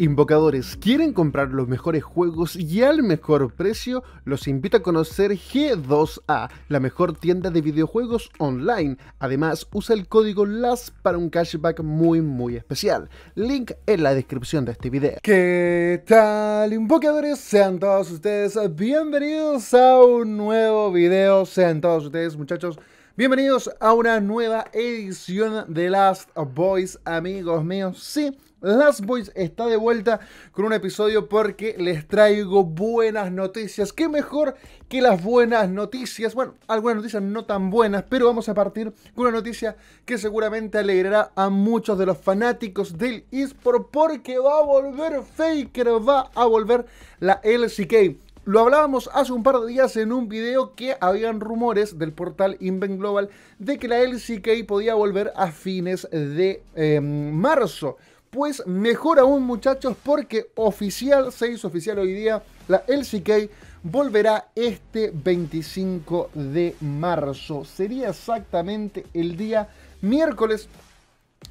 Invocadores, ¿quieren comprar los mejores juegos y al mejor precio? Los invito a conocer G2A, la mejor tienda de videojuegos online. Además, usa el código LAS para un cashback muy muy especial. Link en la descripción de este video. ¿Qué tal, Invocadores? Sean todos ustedes bienvenidos a un nuevo video. Sean todos ustedes, muchachos. Bienvenidos a una nueva edición de Last Boys, amigos míos. Sí, Last Boys está de vuelta con un episodio porque les traigo buenas noticias. ¿Qué mejor que las buenas noticias? Bueno, algunas noticias no tan buenas, pero vamos a partir con una noticia que seguramente alegrará a muchos de los fanáticos del eSport porque va a volver Faker, va a volver la LCK. Lo hablábamos hace un par de días en un video que habían rumores del portal Invent Global de que la LCK podía volver a fines de eh, marzo. Pues mejor aún muchachos porque oficial, se hizo oficial hoy día, la LCK volverá este 25 de marzo. Sería exactamente el día miércoles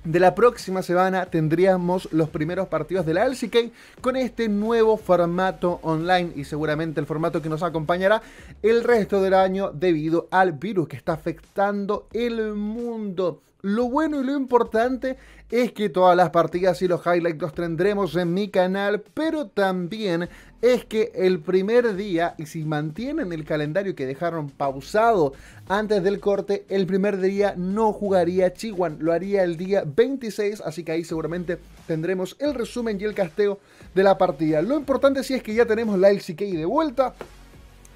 de la próxima semana tendríamos los primeros partidos de la LCK con este nuevo formato online y seguramente el formato que nos acompañará el resto del año debido al virus que está afectando el mundo. Lo bueno y lo importante es que todas las partidas y los highlights los tendremos en mi canal, pero también es que el primer día, y si mantienen el calendario que dejaron pausado antes del corte, el primer día no jugaría Chihuahua, lo haría el día 26, así que ahí seguramente tendremos el resumen y el casteo de la partida. Lo importante sí es que ya tenemos la LCK de vuelta,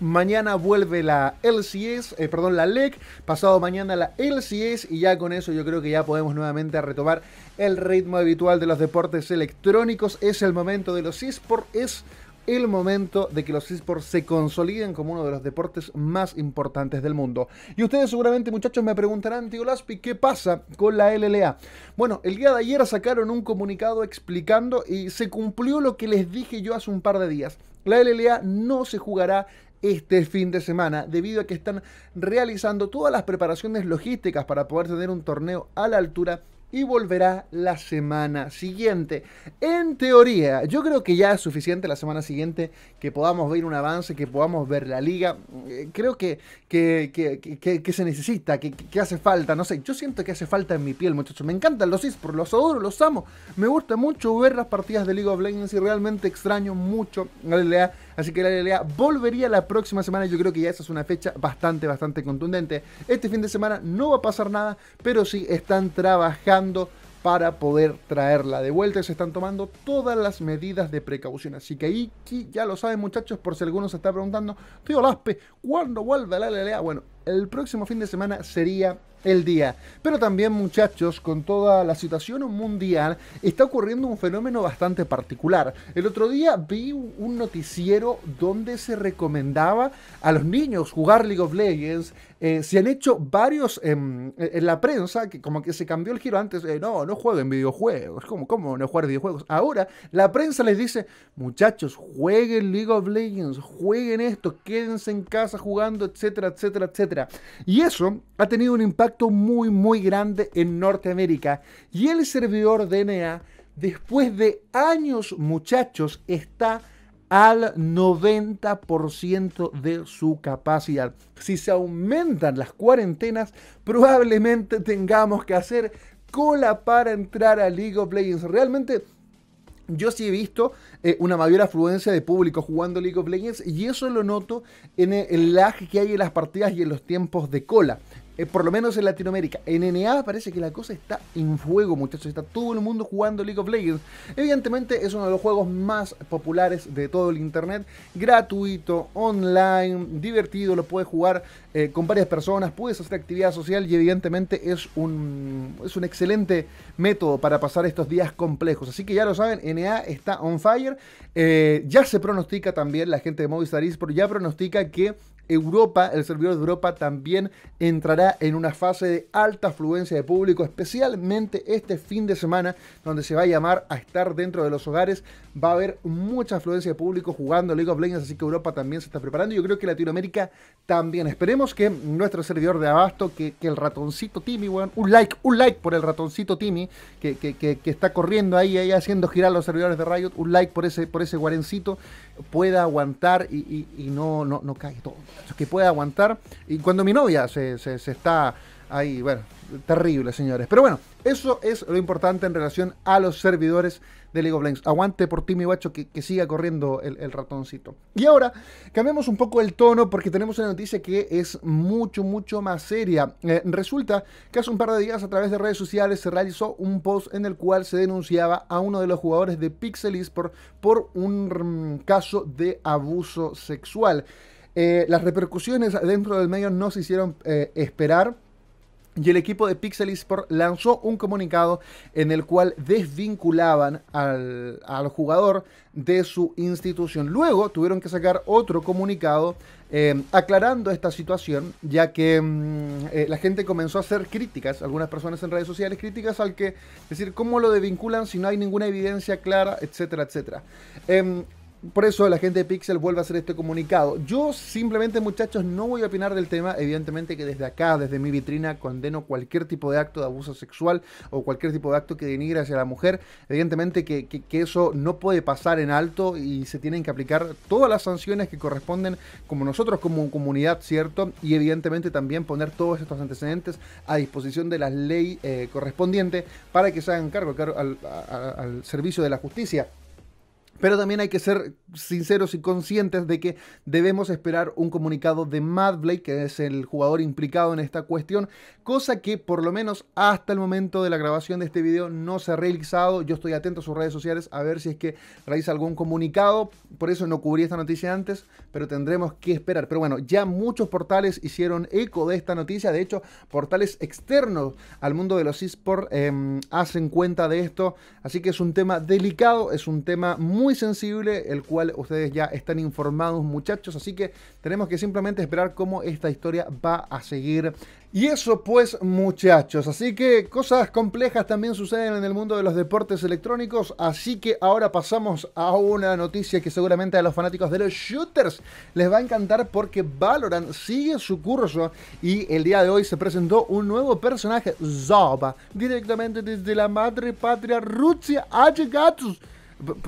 Mañana vuelve la LCS, eh, perdón, la LEC. Pasado mañana la LCS. Y ya con eso yo creo que ya podemos nuevamente retomar el ritmo habitual de los deportes electrónicos. Es el momento de los eSports. Es el momento de que los esports se consoliden como uno de los deportes más importantes del mundo. Y ustedes seguramente muchachos me preguntarán, tío Laspi, ¿qué pasa con la LLA? Bueno, el día de ayer sacaron un comunicado explicando y se cumplió lo que les dije yo hace un par de días. La LLA no se jugará este fin de semana, debido a que están realizando todas las preparaciones logísticas para poder tener un torneo a la altura y volverá la semana siguiente. En teoría, yo creo que ya es suficiente la semana siguiente que podamos ver un avance, que podamos ver la liga. Eh, creo que, que, se necesita, que, hace falta, no sé. Yo siento que hace falta en mi piel, muchachos. Me encantan los esports, los adoro, los amo. Me gusta mucho ver las partidas de League of Legends y realmente extraño mucho la Así que la LLA volvería la próxima semana. Yo creo que ya esa es una fecha bastante, bastante contundente. Este fin de semana no va a pasar nada, pero sí están trabajando para poder traerla de vuelta. Se están tomando todas las medidas de precaución. Así que ahí ya lo saben, muchachos, por si alguno se está preguntando, tío Laspe, ¿cuándo vuelve la LLA? Bueno, el próximo fin de semana sería el día. Pero también muchachos, con toda la situación mundial, está ocurriendo un fenómeno bastante particular. El otro día vi un noticiero donde se recomendaba a los niños jugar League of Legends. Eh, se han hecho varios em, eh, en la prensa, que como que se cambió el giro antes, no, no jueguen videojuegos, como ¿cómo no jugar videojuegos? Ahora la prensa les dice, muchachos, jueguen League of Legends, jueguen esto, quédense en casa jugando, etcétera, etcétera, etcétera. Y eso ha tenido un impacto muy, muy grande en Norteamérica. Y el servidor DNA, después de años, muchachos, está al 90% de su capacidad. Si se aumentan las cuarentenas, probablemente tengamos que hacer cola para entrar a League of Legends. Realmente yo sí he visto eh, una mayor afluencia de público jugando League of Legends y eso lo noto en el lag que hay en las partidas y en los tiempos de cola. Eh, por lo menos en Latinoamérica. En NA parece que la cosa está en fuego, muchachos. Está todo el mundo jugando League of Legends. Evidentemente es uno de los juegos más populares de todo el internet. Gratuito, online, divertido. Lo puedes jugar eh, con varias personas, puedes hacer actividad social y evidentemente es un, un excelente método para pasar estos días complejos. Así que ya lo saben, NA está on fire. Eh, ya se pronostica también, la gente de Movistar Esports ya pronostica que Europa, el servidor de Europa también entrará en una fase de alta afluencia de público, especialmente este fin de semana, donde se va a llamar a estar dentro de los hogares. Va a haber mucha afluencia de público jugando League of Legends, así que Europa también se está preparando. Yo creo que Latinoamérica también. Esperemos que nuestro servidor de abasto, que, el ratoncito Timmy, un like, un like por el ratoncito Timmy, que, está corriendo ahí, ahí haciendo girar los servidores de Riot, un like por ese, por ese guarencito, pueda aguantar y, no, no, no cae todo que pueda aguantar. Y cuando mi novia se, está ahí, bueno, terrible, señores. Pero bueno, eso es lo importante en relación a los servidores de League of Legends. Aguante por ti, mi guacho, que, siga corriendo el, ratoncito. Y ahora, cambiamos un poco el tono porque tenemos una noticia que es mucho, mucho más seria. Eh, resulta que hace un par de días a través de redes sociales se realizó un post en el cual se denunciaba a uno de los jugadores de Pixel por un mm, caso de abuso sexual. Eh, las repercusiones dentro del medio no se hicieron eh, esperar. Y el equipo de Pixel Esport lanzó un comunicado en el cual desvinculaban al, jugador de su institución. Luego tuvieron que sacar otro comunicado eh, aclarando esta situación, ya que mm, la gente comenzó a hacer críticas, algunas personas en redes sociales, críticas al que, decir, cómo lo desvinculan si no hay ninguna evidencia clara, etcétera, etcétera. Em, por eso la gente de Pixel vuelve a hacer este comunicado. Yo simplemente, muchachos, no voy a opinar del tema. Evidentemente que desde acá, desde mi vitrina, condeno cualquier tipo de acto de abuso sexual o cualquier tipo de acto que denigre hacia la mujer. Evidentemente que, eso no puede pasar en alto y se tienen que aplicar todas las sanciones que corresponden como nosotros como comunidad, ¿cierto? Y evidentemente también poner todos estos antecedentes a disposición de la ley eh, correspondiente para que se hagan cargo al servicio de la justicia. Pero también hay que ser sinceros y conscientes de que debemos esperar un comunicado de Matt Blake, que es el jugador implicado en esta cuestión, cosa que por lo menos hasta el momento de la grabación de este video no se ha realizado. Yo estoy atento a sus redes sociales a ver si es que realiza algún comunicado, por eso no cubrí esta noticia antes, pero tendremos que esperar. Pero bueno, ya muchos portales hicieron eco de esta noticia, de hecho, portales externos al mundo de los esports em, hacen cuenta de esto, así que es un tema delicado, es un tema muy sensible, el cual ustedes ya están informados muchachos, así que tenemos que simplemente esperar cómo esta historia va a seguir. Y eso pues muchachos, así que cosas complejas también suceden en el mundo de los deportes electrónicos, así que ahora pasamos a una noticia que seguramente a los fanáticos de los shooters les va a encantar porque Valorant sigue su curso y el día de hoy se presentó un nuevo personaje, Zoba, directamente desde la madre patria Rusia, ha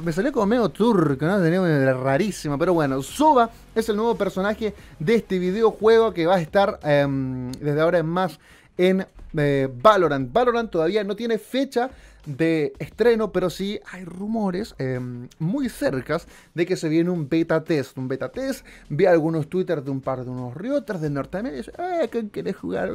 me salió como medio turco, ¿no? Tenía una rarísima, pero bueno, Soba es el nuevo personaje de este videojuego que va a estar em, desde ahora en más en eh, Valorant. Valorant todavía no tiene fecha de estreno, pero sí hay rumores em, muy cercas de que se viene un beta test. Un beta test, vi algunos twitters de un par de unos rioters de Norteamérica, ah, que quiere jugar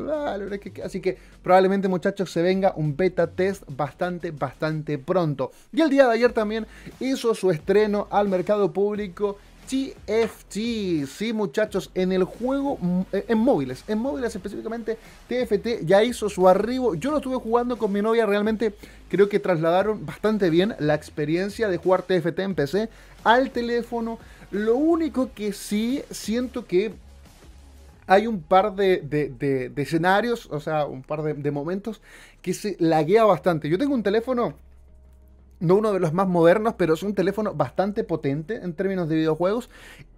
Así que probablemente muchachos se venga un beta test bastante, bastante pronto. Y el día de ayer también hizo su estreno al mercado público TFT. Sí, muchachos, en el juego, mm, eh, en móviles, en móviles específicamente, TFT ya hizo su arribo. Yo lo estuve jugando con mi novia, realmente creo que trasladaron bastante bien la experiencia de jugar TFT en PC al teléfono. Lo único que sí siento que hay un par de, de escenarios, o sea, un par de, momentos que se laguea bastante. Yo tengo un teléfono no uno de los más modernos, pero es un teléfono bastante potente en términos de videojuegos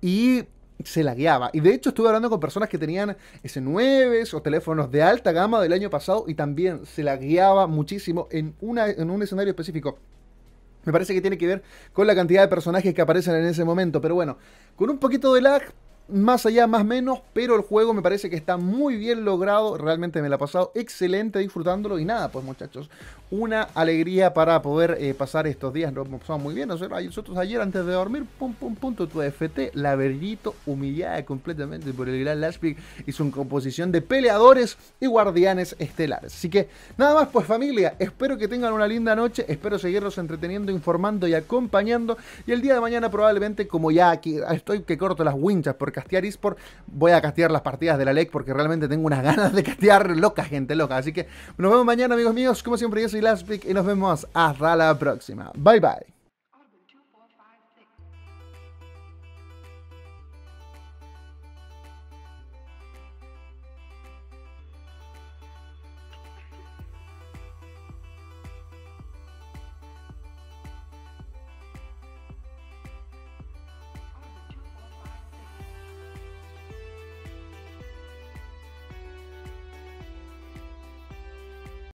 y se lagueaba. Y de hecho estuve hablando con personas que tenían S9 o teléfonos de alta gama del año pasado y también se lagueaba muchísimo en, una, en un escenario específico. Me parece que tiene que ver con la cantidad de personajes que aparecen en ese momento, pero bueno, con un poquito de lag más allá, más menos, pero el juego me parece que está muy bien logrado, realmente me la ha pasado excelente disfrutándolo y nada, pues muchachos, una alegría para poder eh, pasar estos días, nos pasado muy bien, nosotros ayer antes de dormir, pum, pum, pum, tu FT, la verguito, humillada completamente por el gran Lashbig y su composición de peleadores y guardianes estelares. Así que nada más, pues familia, espero que tengan una linda noche, espero seguirlos entreteniendo, informando y acompañando y el día de mañana probablemente como ya aquí estoy que corto las winchas porque castear eSport. Voy a castear las partidas de la LEC porque realmente tengo unas ganas de castear loca, gente loca. Así que nos vemos mañana, amigos míos. Como siempre, yo soy Laspic y nos vemos hasta la próxima. Bye bye.